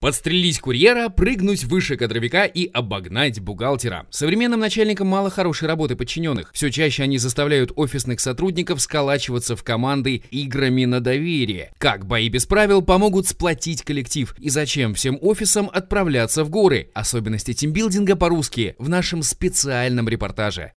Подстрелить курьера, прыгнуть выше кадровика и обогнать бухгалтера. Современным начальникам мало хорошей работы подчиненных. Все чаще они заставляют офисных сотрудников сколачиваться в команды играми на доверие. Как бои без правил помогут сплотить коллектив и зачем всем офисам отправляться в горы. Особенности тимбилдинга по-русски в нашем специальном репортаже.